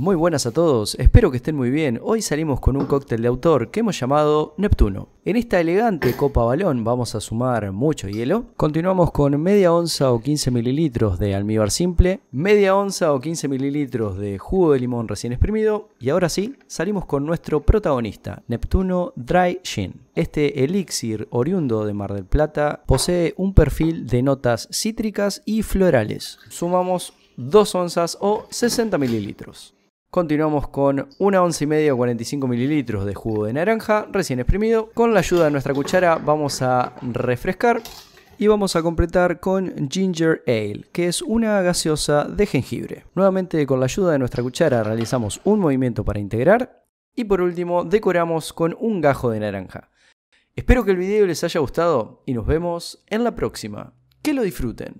Muy buenas a todos, espero que estén muy bien. Hoy salimos con un cóctel de autor que hemos llamado Neptuno. En esta elegante copa balón vamos a sumar mucho hielo. Continuamos con media onza o 15 mililitros de almíbar simple, media onza o 15 mililitros de jugo de limón recién exprimido y ahora sí salimos con nuestro protagonista, Neptuno Dry Gin. Este elixir oriundo de Mar del Plata posee un perfil de notas cítricas y florales. Sumamos 2 onzas o 60 mililitros. Continuamos con una once y media 45 mililitros de jugo de naranja recién exprimido. Con la ayuda de nuestra cuchara vamos a refrescar y vamos a completar con Ginger Ale, que es una gaseosa de jengibre. Nuevamente con la ayuda de nuestra cuchara realizamos un movimiento para integrar y por último decoramos con un gajo de naranja. Espero que el video les haya gustado y nos vemos en la próxima. Que lo disfruten.